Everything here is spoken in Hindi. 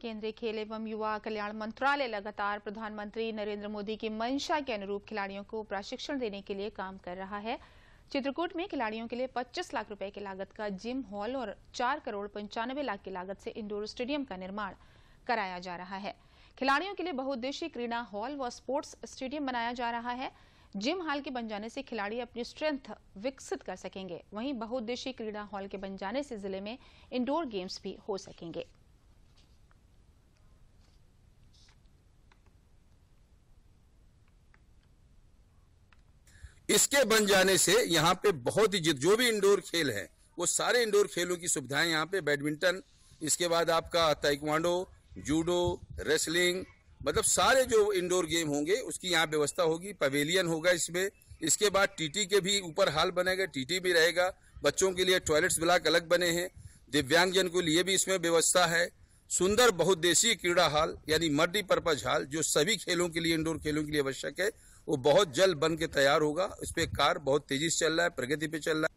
केंद्रीय खेल एवं युवा कल्याण मंत्रालय लगातार प्रधानमंत्री नरेंद्र मोदी की मंशा के अनुरूप खिलाड़ियों को प्रशिक्षण देने के लिए काम कर रहा है चित्रकूट में खिलाड़ियों के लिए 25 लाख रुपए की लागत का जिम हॉल और 4 करोड़ पंचानवे लाख की लागत से इंडोर स्टेडियम का निर्माण कराया जा रहा है खिलाड़ियों के लिए बहुउद्देशीय क्रीड़ा हॉल व स्पोर्ट्स स्टेडियम बनाया जा रहा है जिम हॉल के बन जाने से खिलाड़ी अपनी स्ट्रेंथ विकसित कर सकेंगे वहीं बहुउद्देशीय क्रीड़ा हॉल के बन जाने से जिले में इंडोर गेम्स भी हो सकेंगे इसके बन जाने से यहाँ पे बहुत ही जो भी इंडोर खेल है वो सारे इंडोर खेलों की सुविधाएं यहाँ पे बैडमिंटन इसके बाद आपका ताइक्वांडो जूडो रेसलिंग मतलब सारे जो इंडोर गेम होंगे उसकी यहाँ व्यवस्था होगी पवेलियन होगा इसमें इसके बाद टीटी के भी ऊपर हाल बनेगा टीटी भी रहेगा बच्चों के लिए टॉयलेट्स ब्लॉक अलग बने हैं दिव्यांगजन के लिए भी इसमें व्यवस्था है सुंदर बहुदेशीय क्रीड़ा हाल यानी मल्टीपर्पज हाल जो सभी खेलों के लिए इंडोर खेलों के लिए आवश्यक है वो बहुत जल्द बन के तैयार होगा इस पर कार बहुत तेजी से चल रहा है प्रगति पे चल रहा है